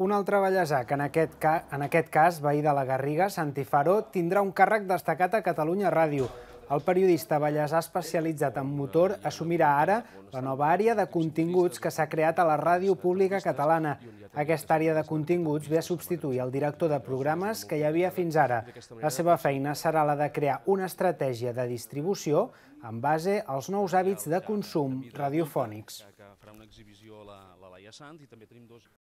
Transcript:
Un altre ballesà que en aquest, ca... en aquest cas, veí de la Garriga, Santi Faró, tindrà un càrrec destacat a Catalunya Ràdio. El periodista ballesà especialitzat en motor assumirà ara la nova àrea de continguts que s'ha creat a la ràdio pública catalana. Aquesta àrea de continguts ve a substituir el director de programes que hi havia fins ara. La seva feina serà la de crear una estratègia de distribució en base als nous hàbits de consum radiofònics.